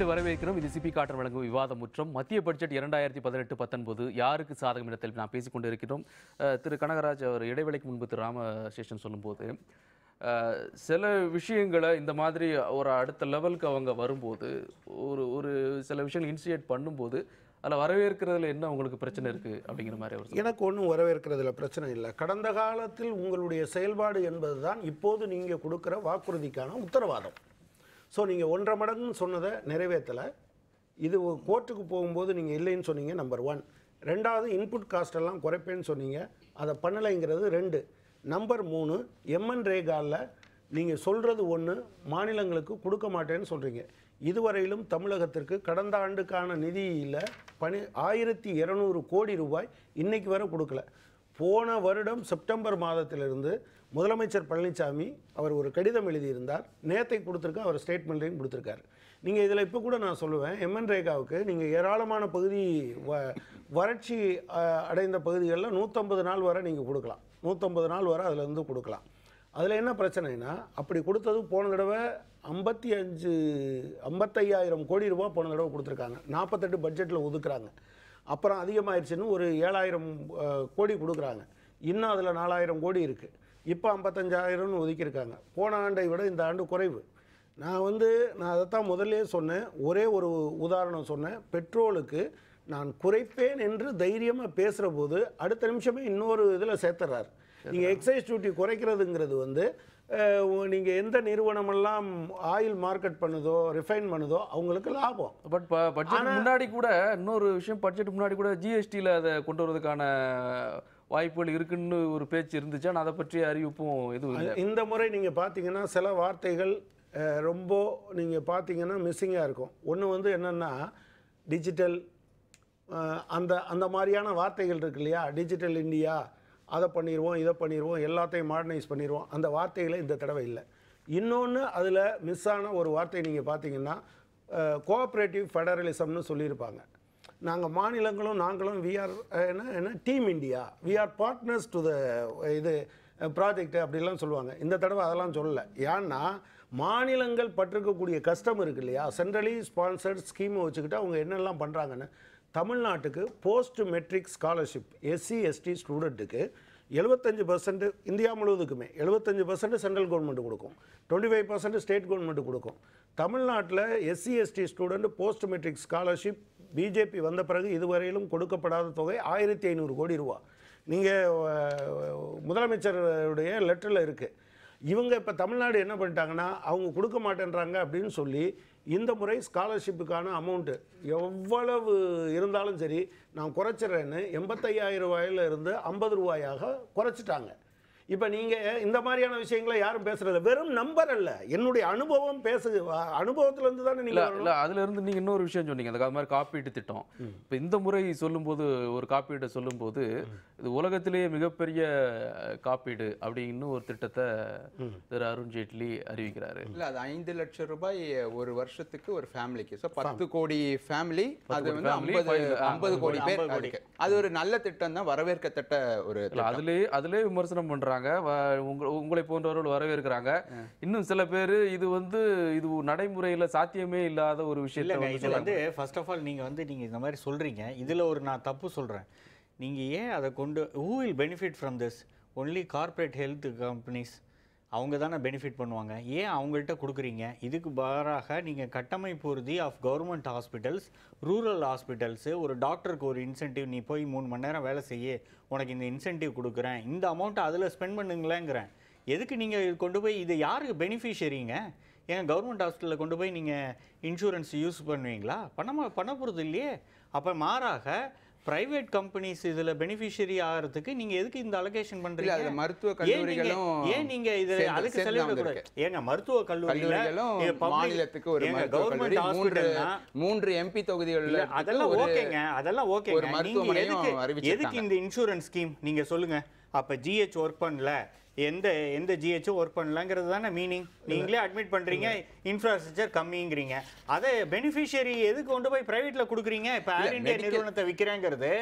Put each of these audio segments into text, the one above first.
மீண்டும் வரவேற்கிறோம் இது சிபி காட்டர் வழங்கும் விவாதம் முற்றம் மத்திய பட்ஜெட் இரண்டாயிரத்தி பதினெட்டு பத்தொன்பது யாருக்கு சாதகம் இடத்தில் நாம் பேசிக்கொண்டிருக்கிறோம் திரு கனகராஜ் அவர் இடைவெளிக்கு முன்பு திரு ராமசேஷன் சொல்லும்போது சில விஷயங்களை இந்த மாதிரி ஒரு அடுத்த லெவலுக்கு அவங்க வரும்போது ஒரு ஒரு சில விஷயங்கள் இனிஷியேட் பண்ணும்போது அதில் வரவேற்கிறதுல என்ன உங்களுக்கு பிரச்சனை இருக்குது அப்படிங்கிற மாதிரி அவர் எனக்கு ஒன்றும் வரவேற்கிறதுல பிரச்சனை இல்லை கடந்த காலத்தில் உங்களுடைய செயல்பாடு என்பது தான் இப்போது நீங்கள் கொடுக்குற வாக்குறுதிக்கான உத்தரவாதம் ஸோ நீங்கள் ஒன்றரை மடங்குன்னு சொன்னதை நிறைவேற்றலை இது கோர்ட்டுக்கு போகும்போது நீங்கள் இல்லைன்னு சொன்னீங்க நம்பர் ஒன் ரெண்டாவது இன்புட் காஸ்டெல்லாம் குறைப்பேன்னு சொன்னீங்க அதை பண்ணலைங்கிறது ரெண்டு நம்பர் மூணு எம்என் ரேகாலில் நீங்கள் சொல்கிறது ஒன்று மாநிலங்களுக்கு கொடுக்க மாட்டேன்னு சொல்கிறீங்க இதுவரையிலும் தமிழகத்திற்கு கடந்த ஆண்டுக்கான நிதியில் பணி ஆயிரத்தி இரநூறு கோடி ரூபாய் இன்றைக்கு வரை கொடுக்கல போன வருடம் செப்டம்பர் மாதத்திலிருந்து முதலமைச்சர் பழனிசாமி அவர் ஒரு கடிதம் எழுதியிருந்தார் நேத்தை கொடுத்துருக்க அவர் ஸ்டேட்மெண்ட்லையும் கொடுத்துருக்காரு நீங்கள் இதில் இப்போ கூட நான் சொல்லுவேன் எம்என் ரேகாவுக்கு நீங்கள் ஏராளமான பகுதி வ வறட்சி அடைந்த பகுதிகளில் நூற்றம்பது நாள் வரை நீங்கள் கொடுக்கலாம் நூற்றம்பது நாள் வரை அதில் இருந்து கொடுக்கலாம் அதில் என்ன பிரச்சனைனா அப்படி கொடுத்தது போன தடவை ஐம்பத்தி அஞ்சு ஐம்பத்தையாயிரம் கோடி ரூபா போன தடவை கொடுத்துருக்காங்க நாற்பத்தெட்டு பட்ஜெட்டில் ஒதுக்குறாங்க அப்புறம் அதிகமாகிடுச்சுன்னு ஒரு ஏழாயிரம் கோடி கொடுக்குறாங்க இன்னும் அதில் நாலாயிரம் கோடி இருக்குது இப்போ ஐம்பத்தஞ்சாயிரம்னு ஒதுக்கியிருக்காங்க போன ஆண்டை விட இந்த ஆண்டு குறைவு நான் வந்து நான் அதைத்தான் முதல்லே சொன்னேன் ஒரே ஒரு உதாரணம் சொன்னேன் பெட்ரோலுக்கு நான் குறைப்பேன் என்று தைரியமாக பேசுகிற போது அடுத்த நிமிஷமே இன்னொரு இதில் சேர்த்துறார் நீங்கள் எக்ஸைஸ் டியூட்டி குறைக்கிறதுங்கிறது வந்து நீங்கள் எந்த நிறுவனமெல்லாம் ஆயில் மார்க்கெட் பண்ணுதோ ரிஃபைன் பண்ணுதோ அவங்களுக்கு லாபம் பட் பட்ஜெட் முன்னாடி கூட இன்னொரு விஷயம் பட்ஜெட் முன்னாடி கூட ஜிஎஸ்டியில் அதை கொண்டு வரதுக்கான வாய்ப்புகள் இருக்குன்னு ஒரு பேச்சு இருந்துச்சு ஆனால் அதை பற்றிய அறிவிப்பும் எதுவும் இந்த முறை நீங்கள் பார்த்தீங்கன்னா சில வார்த்தைகள் ரொம்ப நீங்கள் பார்த்தீங்கன்னா மிஸ்ஸிங்காக இருக்கும் ஒன்று வந்து என்னென்னா டிஜிட்டல் அந்த அந்த மாதிரியான வார்த்தைகள் இருக்கு இல்லையா டிஜிட்டல் இந்தியா அதை பண்ணிடுவோம் இதை பண்ணிடுவோம் எல்லாத்தையும் மாடர்னைஸ் பண்ணிடுவோம் அந்த வார்த்தைகளை இந்த தடவை இல்லை இன்னொன்று அதில் மிஸ் ஆன ஒரு வார்த்தை நீங்கள் பார்த்தீங்கன்னா கோஆப்ரேட்டிவ் ஃபெடரலிசம்னு சொல்லியிருப்பாங்க நாங்கள் மாநிலங்களும் நாங்களும் வி ஆர் என்ன என்ன team India we are partners to the இது ப்ராஜெக்ட் அப்படிலாம் சொல்லுவாங்க இந்த தடவை அதெல்லாம் சொல்லலை ஏன்னா மாநிலங்கள் பட்டிருக்கக்கூடிய கஷ்டம் இருக்கு இல்லையா சென்ட்ரலி ஸ்பான்சர்ட் ஸ்கீமை வச்சுக்கிட்டு அவங்க என்னெல்லாம் பண்ணுறாங்கன்னு தமிழ்நாட்டுக்கு post matric scholarship SC ST ஸ்டூடெண்ட்டுக்கு எழுபத்தஞ்சு பர்சன்ட் இந்தியா முழுவதுக்குமே எழுபத்தஞ்சு பர்சன்ட் சென்ட்ரல் கவர்மெண்ட் கொடுக்கும் twenty five percent state government கொடுக்கும் தமிழ்நாட்டில் SC ST student post matric scholarship BJP வந்த பிறகு இதுவரையிலும் கொடுக்கப்படாத தொகை ஆயிரத்தி ஐநூறு கோடி ரூபா நீங்கள் முதலமைச்சருடைய லெட்டரில் இருக்குது இவங்க இப்போ தமிழ்நாடு என்ன பண்ணிட்டாங்கன்னா அவங்க கொடுக்க மாட்டேன்றாங்க அப்படின்னு சொல்லி இந்த முறை ஸ்காலர்ஷிப்புக்கான அமௌண்ட்டு எவ்வளவு இருந்தாலும் சரி நான் குறைச்சிட்றேன்னு எண்பத்தையாயிரம் ரூபாயிலிருந்து ஐம்பது ரூபாயாக குறைச்சிட்டாங்க இப்போ நீங்கள் இந்த மாதிரியான விஷயங்களை யாரும் பேசுறது வெறும் நம்பர் அல்ல என்னுடைய அனுபவம் பேசு அனுபவத்திலேருந்து தானே நீங்கள் இல்லை அதுலேருந்து நீங்கள் இன்னொரு விஷயம் சொன்னீங்க அந்த மாதிரி காப்பீட்டு திட்டம் இப்போ இந்த முறை சொல்லும்போது ஒரு காப்பீட்டை சொல்லும்போது இது உலகத்திலேயே மிகப்பெரிய காப்பீடு அப்படின்னு ஒரு திட்டத்தை திரு அருண்ஜேட்லி அறிவிக்கிறாரு இல்லை அது ஐந்து லட்சம் ரூபாய் ஒரு வருஷத்துக்கு ஒரு ஃபேமிலிக்கு ஸோ பத்து கோடி ஃபேமிலி அது வந்து ஐம்பது ஐம்பது கோடி பேர் அது ஒரு நல்ல திட்டம் தான் வரவேற்கத்தட்ட ஒரு அதுலேயே அதுலேயே விமர்சனம் பண்ணுறாங்க வரவேற்கிறாங்க உங்களை போன்றவர்கள் வரவேற்கிறாங்க இன்னும் சில பேர் இது வந்து இது நடைமுறையில் சாத்தியமே இல்லாத ஒரு விஷயத்தை இதில் வந்து ஃபர்ஸ்ட் ஆஃப் ஆல் நீங்கள் வந்து நீங்கள் இந்த மாதிரி சொல்கிறீங்க இதில் ஒரு நான் தப்பு சொல்கிறேன் நீங்கள் ஏன் அதை கொண்டு who will benefit from this only corporate health companies அவங்க தானே பெனிஃபிட் பண்ணுவாங்க ஏன் அவங்கள்ட்ட கொடுக்குறீங்க இதுக்கு பதிலாக நீங்கள் கட்டமைப்பு உறுதி of government hospitals rural hospitals ஒரு டாக்டருக்கு ஒரு இன்சென்டிவ் நீ போய் மூணு மணி நேரம் வேலை செய்ய உனக்கு இந்த இன்சென்டிவ் கொடுக்குறேன் இந்த அமௌண்ட்டை அதில் ஸ்பெண்ட் பண்ணுங்களேங்கிறேன் எதுக்கு நீங்கள் கொண்டு போய் இது யாருக்கு பெனிஃபிஷரிங்க ஏன் கவர்மெண்ட் ஹாஸ்பிட்டலில் கொண்டு போய் நீங்கள் இன்சூரன்ஸ் யூஸ் பண்ணுவீங்களா பண்ண பண்ண போகிறது இல்லையே அப்போ மாறாக பிரைவேட் கம்பெனிஸ் இதுல பெனிஃபிஷியரி ஆகிறதுக்கு நீங்க எதுக்கு இந்த அலோகேஷன் பண்றீங்க மருத்துவ கல்லூரிகளும் ஏன் நீங்க இது அதுக்கு செலவிடக்கூடாது ஏங்க மருத்துவ கல்லூரிகளும் மாநிலத்துக்கு ஒரு கவர்மெண்ட் ஹாஸ்பிட்டல்னா மூன்று எம்பி தொகுதிகள் அதெல்லாம் ஓகேங்க அதெல்லாம் ஓகே ஒரு மருத்துவமனையும் எதுக்கு இந்த இன்சூரன்ஸ் ஸ்கீம் நீங்க சொல்லுங்க அப்ப ஜிஹெச் ஒர்க் பண்ணல எந்த எந்த ஜிஹெச்சும் ஒர்க் பண்ணலாங்கிறது தானே மீனிங் நீங்களே அட்மிட் பண்ணுறீங்க இன்ஃப்ராஸ்ட்ரக்சர் கம்மிங்கிறீங்க அதை பெனிஃபிஷியரி எதுக்கு கொண்டு போய் ப்ரைவேட்டில் கொடுக்குறீங்க இப்போ ஏர் இந்தியா நிறுவனத்தை விற்கிறேங்கிறது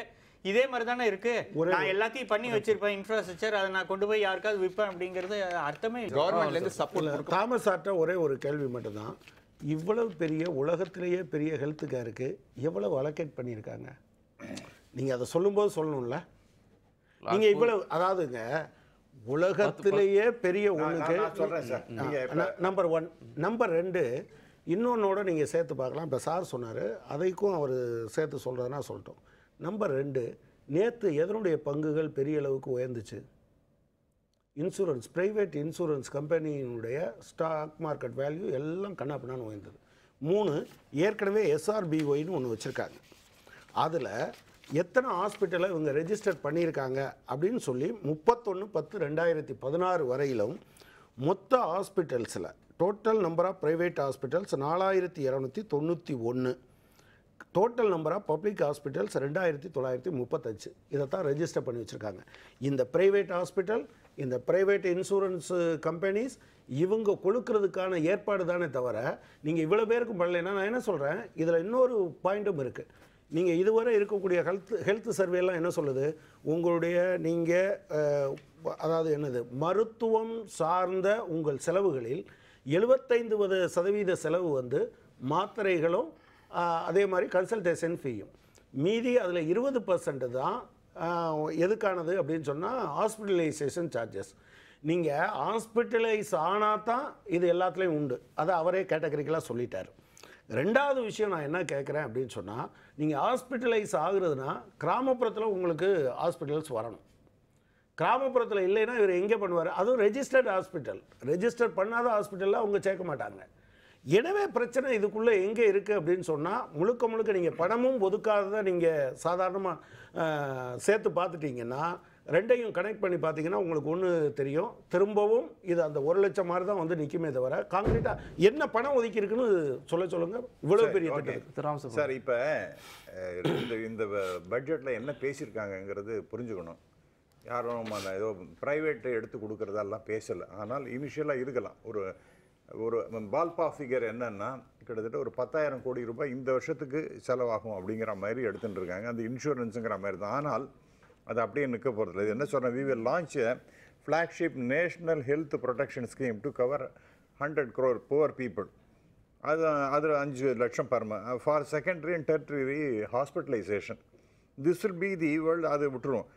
இதே மாதிரி தானே இருக்கு நான் எல்லாத்தையும் பண்ணி வச்சிருப்பேன் இன்ஃப்ராஸ்ட்ரக்சர் அதை நான் கொண்டு போய் யாருக்காவது விற்பேன் அப்படிங்கிறது அர்த்தமே கவர்மெண்ட்லேருந்து சப்போர்ட் தாமஸ் ஆட்ட ஒரே ஒரு கேள்வி மட்டும்தான் இவ்வளவு பெரிய உலகத்திலேயே பெரிய ஹெல்த் கேருக்கு எவ்வளவு அலோகேட் பண்ணியிருக்காங்க நீங்கள் அதை சொல்லும்போது சொல்லணும்ல நீங்கள் இவ்வளவு அதாவதுங்க உலகத்திலேயே பெரிய ஒன்று நம்பர் ஒன் நம்பர் ரெண்டு இன்னொன்னோட நீங்கள் சேர்த்து பார்க்கலாம் இப்போ சார் சொன்னார் அதைக்கும் அவர் சேர்த்து சொல்கிறதுனா சொல்லிட்டோம் நம்பர் ரெண்டு நேற்று எதனுடைய பங்குகள் பெரிய அளவுக்கு உயர்ந்துச்சு இன்சூரன்ஸ் ப்ரைவேட் இன்சூரன்ஸ் கம்பெனியினுடைய ஸ்டாக் மார்க்கெட் வேல்யூ எல்லாம் கண்ணாப்பினான்னு உயர்ந்தது மூணு ஏற்கனவே எஸ்ஆர்பிஒய்னு ஒன்று வச்சுருக்காங்க அதில் எத்தனை ஹாஸ்பிட்டலை இவங்க ரெஜிஸ்டர் பண்ணியிருக்காங்க அப்படின்னு சொல்லி முப்பத்தொன்று பத்து ரெண்டாயிரத்தி பதினாறு வரையிலும் மொத்த ஹாஸ்பிட்டல்ஸில் total number of private hospitals நாலாயிரத்தி இரநூத்தி தொண்ணூற்றி ஒன்று total number of public hospitals ரெண்டாயிரத்தி தொள்ளாயிரத்தி முப்பத்தஞ்சு இதை தான் ரெஜிஸ்டர் பண்ணி வச்சுருக்காங்க இந்த ப்ரைவேட் ஹாஸ்பிட்டல் இந்த ப்ரைவேட் இன்சூரன்ஸு கம்பெனிஸ் இவங்க கொடுக்கறதுக்கான ஏற்பாடு தானே தவிர நீங்கள் இவ்வளோ பேருக்கும் பண்ணலைன்னா நான் என்ன சொல்கிறேன் இதில் இன்னொரு பாயிண்ட்டும் இருக்குது நீங்கள் இதுவரை இருக்கக்கூடிய ஹெல்த் ஹெல்த் சர்வேலாம் என்ன சொல்லுது உங்களுடைய நீங்கள் அதாவது என்னது மருத்துவம் சார்ந்த உங்கள் செலவுகளில் எழுபத்தைந்து சதவீத செலவு வந்து மாத்திரைகளும் அதே மாதிரி கன்சல்டேஷன் ஃபீயும் மீதி அதில் இருபது பர்சன்ட் தான் எதுக்கானது அப்படின்னு சொன்னால் ஹாஸ்பிட்டலைசேஷன் சார்ஜஸ் நீங்கள் ஹாஸ்பிட்டலைஸ் ஆனால் தான் இது எல்லாத்துலேயும் உண்டு அதை அவரே கேட்டகரிக்கலாக சொல்லிட்டார் ரெண்டாவது விஷயம் நான் என்ன கேட்குறேன் அப்படின்னு சொன்னால் நீங்கள் ஹாஸ்பிட்டலைஸ் ஆகுறதுனா கிராமப்புறத்தில் உங்களுக்கு ஹாஸ்பிட்டல்ஸ் வரணும் கிராமப்புறத்தில் இல்லைன்னா இவர் எங்கே பண்ணுவார் அதுவும் ரெஜிஸ்டர்ட் ஹாஸ்பிட்டல் ரெஜிஸ்டர் பண்ணாத ஹாஸ்பிட்டலில் அவங்க சேர்க்க மாட்டாங்க எனவே பிரச்சனை இதுக்குள்ளே எங்கே இருக்குது அப்படின்னு சொன்னால் முழுக்க முழுக்க நீங்கள் பணமும் ஒதுக்காததை நீங்கள் சாதாரணமாக சேர்த்து பார்த்துட்டிங்கன்னா ரெண்டையும் கனெக்ட் பண்ணி பார்த்தீங்கன்னா உங்களுக்கு ஒன்று தெரியும் திரும்பவும் இது அந்த ஒரு லட்சம் மாதிரி தான் வந்து நிற்குமே தவிர காங்கிரீட்டாக என்ன பணம் ஒதுக்கி இருக்குன்னு சொல்ல சொல்லுங்கள் இவ்வளோ பெரிய சார் இப்போ இந்த இந்த பட்ஜெட்டில் என்ன பேசியிருக்காங்கங்கிறது புரிஞ்சுக்கணும் யாரும் ஏதோ ப்ரைவேட்டு எடுத்து கொடுக்குறதெல்லாம் பேசலை ஆனால் இனிஷியலாக இருக்கலாம் ஒரு ஒரு பால்பா ஃபிகர் என்னென்னா கிட்டத்தட்ட ஒரு பத்தாயிரம் கோடி ரூபாய் இந்த வருஷத்துக்கு செலவாகும் அப்படிங்கிற மாதிரி எடுத்துகிட்டு இருக்காங்க அந்த இன்சூரன்ஸுங்கிற மாதிரி தான் ஆனால் அது அப்படியே நிற்க போகிறதில்ல இது என்ன சொன்னால் we will launch flagship national health protection scheme to cover hundred crore poor people அது அதில் அஞ்சு லட்சம் பரம for secondary and territory hospitalisation this will be the world அது விட்டுருவோம்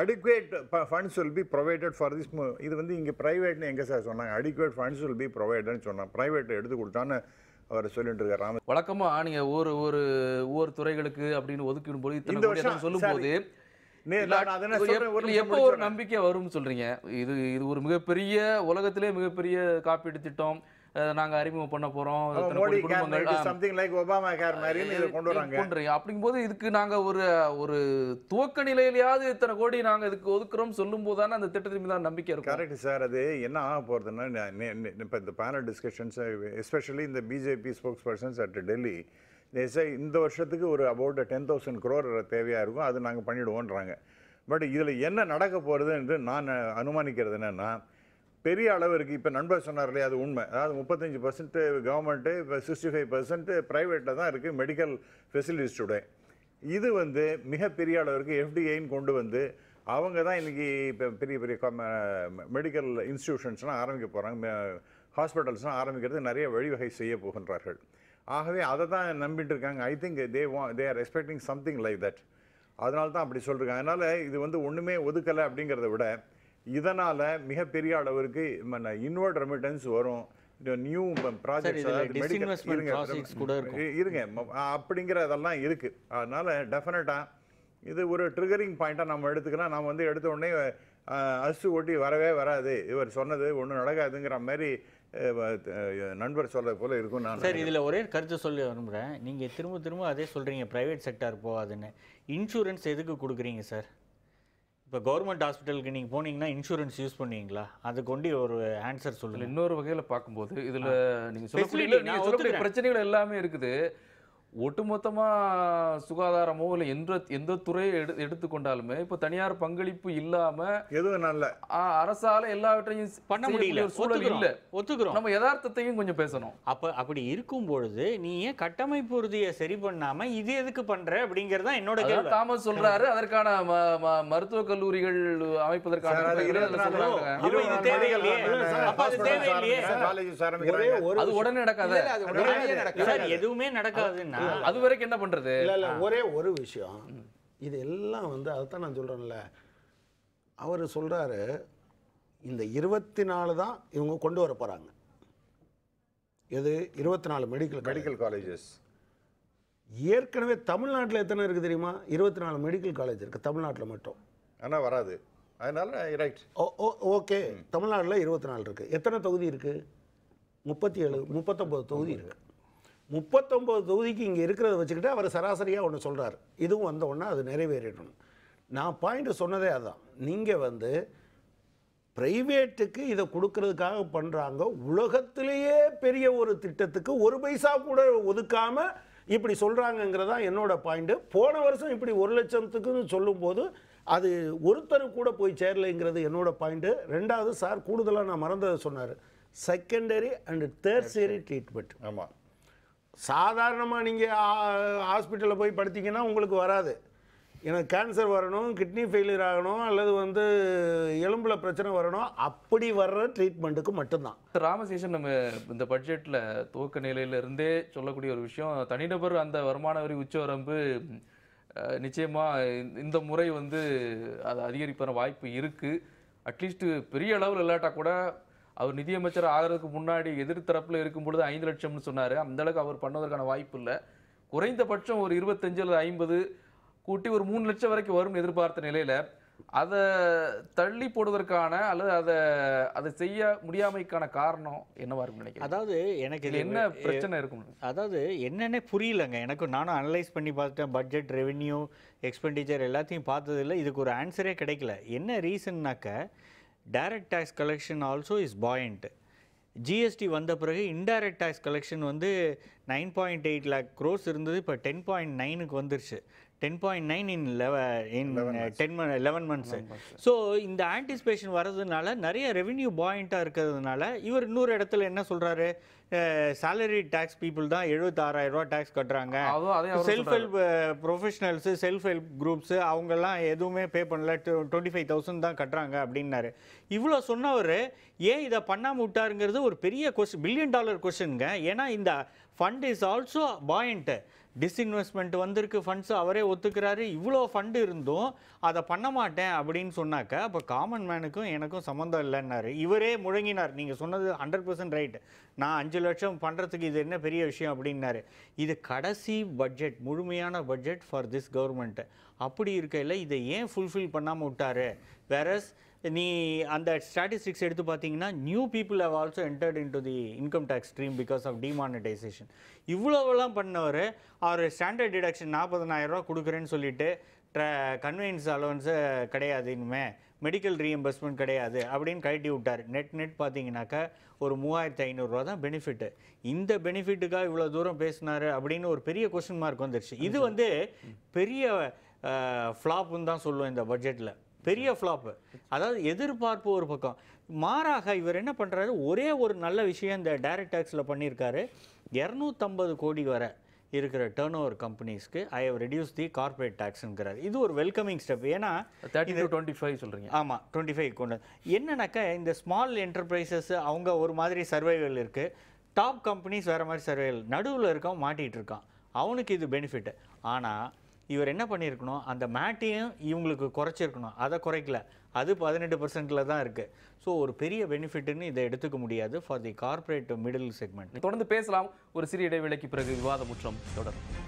adequate funds will be provided for this இது வந்து இங்கே ப்ரைவேட்னு எங்கே சார் சொன்னாங்க அடிக்குவேட் ஃபண்ட்ஸ் வில் பி ப்ரொவைடட்னு சொன்னாங்க ப்ரைவேட்டை எடுத்து கொடுத்தான்னு அவர் சொல்லிட்டு இருக்காரு வழக்கமாக நீங்கள் ஒரு ஒரு ஒவ்வொரு துறைகளுக்கு அப்படின்னு ஒதுக்கிடும் போது வருஷம் சொல்லும் போது எப்போ ஒரு நம்பிக்கை வரும்னு சொல்றீங்க இது இது ஒரு மிகப்பெரிய உலகத்திலே மிகப்பெரிய காப்பீடு திட்டம் நாங்க அறிமுகம் பண்ண போறோம் சம்திங் லைக் ஒபாமா கேர் மாதிரி கொண்டு வராங்க அப்படிங்கும்போது இதுக்கு நாங்க ஒரு ஒரு துவக்க நிலையிலேயாவது இத்தனை கோடி நாங்க இதுக்கு ஒதுக்குறோம் சொல்லும் போதான அந்த திட்டத்தின் மீதான நம்பிக்கை இருக்கும் கரெக்ட் சார் அது என்ன ஆக போறதுன்னா இப்ப இந்த பேனல் டிஸ்கஷன்ஸ் எஸ்பெஷலி இந்த BJP spokespersons at Delhi தேசை இந்த வருஷத்துக்கு ஒரு அபவுட் டென் தௌசண்ட் குரோர் தேவையாக இருக்கும் அது நாங்கள் பண்ணிவிடுவோன்றாங்க பட் இதில் என்ன நடக்க போகிறது என்று நான் அனுமானிக்கிறது என்னென்னா பெரிய அளவிற்கு இப்போ நண்பர் சொன்னார் இல்லையா அது உண்மை அதாவது முப்பத்தஞ்சு பர்சன்ட்டு கவர்மெண்ட்டு இப்போ சிக்ஸ்டி ஃபைவ் பர்சன்ட்டு ப்ரைவேட்டில் தான் இருக்குது மெடிக்கல் ஃபெசிலிட்டிஸுடைய இது வந்து மிகப்பெரிய அளவிற்கு எஃப்டிஐன்னு கொண்டு வந்து அவங்க தான் இன்றைக்கி இப்போ பெரிய பெரிய மெடிக்கல் இன்ஸ்டிடியூஷன்ஸ்லாம் ஆரம்பிக்க போகிறாங்க ஹாஸ்பிட்டல்ஸ்லாம் ஆரம்பிக்கிறது நிறைய வழிவகை செய்ய போகின்றார்கள் ஆகவே அதை தான் நம்பிட்டு இருக்காங்க ஐ திங்க் தே வா they are expecting something like that அதனால தான் அப்படி சொல்கிறாங்க அதனால் இது வந்து ஒன்றுமே ஒதுக்கலை அப்படிங்கிறத விட இதனால் மிகப்பெரிய அளவிற்கு இன்வெர்ட் ரெமிட்டன்ஸ் வரும் நியூ ப்ராஜெக்ட்ஸ் இருங்க அப்படிங்கிற இருக்குது அதனால் டெஃபினட்டாக இது ஒரு ட்ரிகரிங் பாயிண்ட்டாக நம்ம எடுத்துக்கலாம் நம்ம வந்து எடுத்த உடனே அசு ஓட்டி வரவே வராது இவர் சொன்னது ஒன்றும் நடக்காதுங்கிற மாதிரி நண்பர் சொல்கிறது போல் இருக்கும் நான் சார் இதில் ஒரே கருத்து சொல்ல விரும்புகிறேன் நீங்கள் திரும்ப திரும்ப அதே சொல்கிறீங்க ப்ரைவேட் செக்டார் போகாதுன்னு இன்சூரன்ஸ் எதுக்கு கொடுக்குறீங்க சார் இப்போ கவர்மெண்ட் ஹாஸ்பிட்டலுக்கு நீங்கள் போனீங்கன்னா இன்சூரன்ஸ் யூஸ் பண்ணுவீங்களா அது கொண்டு ஒரு ஆன்சர் சொல்லுங்கள் இன்னொரு வகையில் பார்க்கும்போது இதில் நீங்கள் சொல்லக்கூடிய பிரச்சனைகள் எல்லாமே இருக்குது ஒட்டுமொத்தமாக சுகாதாரமோ இல்லை எந்த எந்த துறையை எடு எடுத்துக்கொண்டாலுமே இப்போ தனியார் பங்களிப்பு இல்லாமல் எதுவும் நல்ல அரசால எல்லாவற்றையும் பண்ண முடியல சூழல் இல்லை ஒத்துக்கிறோம் நம்ம யதார்த்தத்தையும் கொஞ்சம் பேசணும் அப்போ அப்படி இருக்கும் பொழுது நீ ஏன் கட்டமைப்பு உறுதியை சரி பண்ணாமல் இது எதுக்கு பண்ணுற அப்படிங்கிறது தான் என்னோட கேள்வி தாமஸ் சொல்கிறாரு அதற்கான மருத்துவக் கல்லூரிகள் அமைப்பதற்கான அது உடனே நடக்காது எதுவுமே நடக்காதுன்னா அது வரைக்கும் என்ன பண்றது இல்ல இல்ல ஒரே ஒரு விஷயம் இது எல்லாம் வந்து அதைத்தான் நான் சொல்கிறேன்ல அவர் சொல்றாரு இந்த இருபத்தி நாலு தான் இவங்க கொண்டு வர போறாங்க எது இருபத்தி நாலு மெடிக்கல் மெடிக்கல் காலேஜஸ் ஏற்கனவே தமிழ்நாட்டில் எத்தனை இருக்குது தெரியுமா இருபத்தி நாலு மெடிக்கல் காலேஜ் இருக்குது தமிழ்நாட்டில் மட்டும் ஆனால் வராது அதனால் ரைட் ஓ ஓ ஓகே தமிழ்நாட்டில் இருபத்தி நாலு இருக்குது எத்தனை தொகுதி இருக்குது முப்பத்தி ஏழு முப்பத்தொம்பது தொகுதி இருக்குது முப்பத்தொம்போது தொகுதிக்கு இங்கே இருக்கிறத வச்சுக்கிட்டு அவர் சராசரியாக ஒன்று சொல்கிறார் இதுவும் வந்தவுடனே அது நிறைவேறிடணும் நான் பாயிண்ட்டு சொன்னதே அதுதான் நீங்கள் வந்து ப்ரைவேட்டுக்கு இதை கொடுக்கறதுக்காக பண்ணுறாங்க உலகத்திலேயே பெரிய ஒரு திட்டத்துக்கு ஒரு பைசா கூட ஒதுக்காமல் இப்படி சொல்கிறாங்கங்கிறதா என்னோட பாயிண்ட்டு போன வருஷம் இப்படி ஒரு லட்சத்துக்குன்னு சொல்லும்போது அது ஒருத்தர் கூட போய் சேரலைங்கிறது என்னோட பாயிண்ட்டு ரெண்டாவது சார் கூடுதலாக நான் மறந்ததை சொன்னார் செகண்டரி அண்டு சேரி ட்ரீட்மெண்ட் ஆமாம் சாதாரணமாக நீங்கள் ஹாஸ்பிட்டலில் போய் படுத்திங்கன்னா உங்களுக்கு வராது எனக்கு கேன்சர் வரணும் கிட்னி ஃபெயிலியர் ஆகணும் அல்லது வந்து எலும்பில் பிரச்சனை வரணும் அப்படி வர்ற ட்ரீட்மெண்ட்டுக்கு மட்டும்தான் ராமசேஷன் நம்ம இந்த பட்ஜெட்டில் துவக்க நிலையிலிருந்தே சொல்லக்கூடிய ஒரு விஷயம் தனிநபர் அந்த வருமான வரி உச்சவரம்பு நிச்சயமாக இந்த முறை வந்து அதை அதிகரிப்பான வாய்ப்பு இருக்குது அட்லீஸ்ட்டு பெரிய அளவில் இல்லாட்டா கூட அவர் நிதியமைச்சர் ஆகிறதுக்கு முன்னாடி எதிர்த்தரப்பில் இருக்கும் பொழுது ஐந்து லட்சம்னு சொன்னார் அந்தளவுக்கு அவர் பண்ணுவதற்கான வாய்ப்பு இல்லை குறைந்தபட்சம் ஒரு இருபத்தஞ்சு அல்லது ஐம்பது கூட்டி ஒரு மூணு லட்சம் வரைக்கும் வரும்னு எதிர்பார்த்த நிலையில் அதை தள்ளி போடுவதற்கான அல்லது அதை அதை செய்ய முடியாமைக்கான காரணம் என்னவா இருக்கும் நினைக்கிறேன் அதாவது எனக்கு இது என்ன பிரச்சனை இருக்கும் அதாவது என்னென்ன புரியலங்க எனக்கு நானும் அனலைஸ் பண்ணி பார்த்துட்டேன் பட்ஜெட் ரெவென்யூ எக்ஸ்பெண்டிச்சர் எல்லாத்தையும் பார்த்ததில்ல இதுக்கு ஒரு ஆன்சரே கிடைக்கல என்ன ரீசன்னாக்க direct tax collection also is point GST வந்த பிறகு இன்டைரக்ட் டேக்ஸ் கலெக்ஷன் வந்து nine point eight lakh crores இருந்தது இப்போ டென் பாயிண்ட் நைனுக்கு வந்துருச்சு டென் பாயிண்ட் நைன் இன் லெவ in ten eleven months so இந்த ஆன்டிசிபேஷன் வர்றதுனால நிறைய ரெவின்யூ பாயிண்ட்டாக இருக்கிறதுனால இவர் இன்னொரு இடத்துல என்ன சொல்கிறாரு சேலரி டேக்ஸ் பீப்புள் தான் எழுபத்தாறாயிரம் ரூபா டேக்ஸ் கட்டுறாங்க self help professionals self help groups அவங்கெல்லாம் எதுவுமே பே பண்ணல டுவெண்ட்டி ஃபைவ் தௌசண்ட் தான் கட்டுறாங்க அப்படின்னாரு இவ்வளோ சொன்னவர் ஏன் இதை பண்ணாமல் விட்டாருங்கிறது ஒரு பெரிய கொஸ்டின் பில்லியன் டாலர் கொஸ்டின்ங்க ஏன்னா இந்த fund is also point disinvestment வந்திருக்கு ஃபண்ட்ஸ் அவரே ஒத்துக்கிறாரு இவ்வளோ ஃபண்டு இருந்தும் அதை பண்ண மாட்டேன் அப்படின்னு சொன்னாக்க அப்போ காமன் மேனுக்கும் எனக்கும் சம்மந்தம் இல்லைன்னாரு இவரே முழங்கினார் நீங்கள் சொன்னது ஹண்ட்ரட் பர்சன்ட் ரைட் நான் அஞ்சு லட்சம் பண்ணுறதுக்கு இது என்ன பெரிய விஷயம் அப்படின்னாரு இது கடைசி பட்ஜெட் முழுமையான பட்ஜெட் ஃபார் திஸ் கவர்மெண்ட்டு அப்படி இருக்கையில் இதை ஏன் ஃபுல்ஃபில் பண்ணாமல் விட்டார் வேறஸ் நீ அந்த ஸ்டாட்டிஸ்டிக்ஸ் எடுத்து பார்த்தீங்கன்னா new people have also entered into the income tax stream because of demonetisation இவ்வளோவெல்லாம் பண்ணவர் அவர் ஸ்டாண்டர்ட் டிடக்ஷன் நாற்பதனாயிரரூவா கொடுக்குறேன்னு சொல்லிட்டு ட்ர கன்வீனியன்ஸ் அலவன்ஸு கிடையாது இனிமே மெடிக்கல் ரீஎம்பர்ஸ்மெண்ட் கிடையாது அப்படின்னு கழட்டி விட்டார் நெட் நெட் பார்த்தீங்கன்னாக்கா ஒரு மூவாயிரத்து ஐநூறுரூவா தான் பெனிஃபிட்டு இந்த பெனிஃபிட்டுக்காக இவ்வளோ தூரம் பேசினார் அப்படின்னு ஒரு பெரிய கொஸ்டின் மார்க் வந்துருச்சு இது வந்து பெரிய ஃப்ளாப்புன்னு தான் சொல்லுவோம் இந்த பட்ஜெட்டில் பெரிய ஃப்ளாப்பு அதாவது எதிர்பார்ப்பு ஒரு பக்கம் மாறாக இவர் என்ன பண்ணுறாரு ஒரே ஒரு நல்ல விஷயம் இந்த டைரக்ட் டேக்ஸில் பண்ணியிருக்காரு இரநூத்தம்பது கோடி வரை இருக்கிற டேர்ன் ஓவர் கம்பெனிஸ்க்கு I have reduce the corporate டேக்ஸுங்கிறார் இது ஒரு வெல்கமிங் ஸ்டெப் ஏன்னா தேர்ட்டி டுவெண்ட்டி ஃபைவ் சொல்கிறீங்க ஆமாம் டுவெண்ட்டி ஃபைவ் கொண்டு என்னன்னாக்கா இந்த ஸ்மால் என்டர்பிரைசஸ் அவங்க ஒரு மாதிரி சர்வைவல் இருக்குது டாப் கம்பெனிஸ் வேறு மாதிரி சர்வைவல் நடுவில் இருக்கவன் மாட்டிகிட்டு இருக்கான் அவனுக்கு இது பெனிஃபிட்டு ஆனால் இவர் என்ன பண்ணியிருக்கணும் அந்த மேட்டையும் இவங்களுக்கு குறைச்சிருக்கணும் அதை குறைக்கல அது பதினெட்டு பர்சன்டில் தான் இருக்குது ஸோ ஒரு பெரிய பெனிஃபிட்டுன்னு இதை எடுத்துக்க முடியாது for the corporate middle segment தொடர்ந்து பேசலாம் ஒரு சிறிய இடைவெளிக்கு பிறகு விவாதமுற்றம் தொடரும்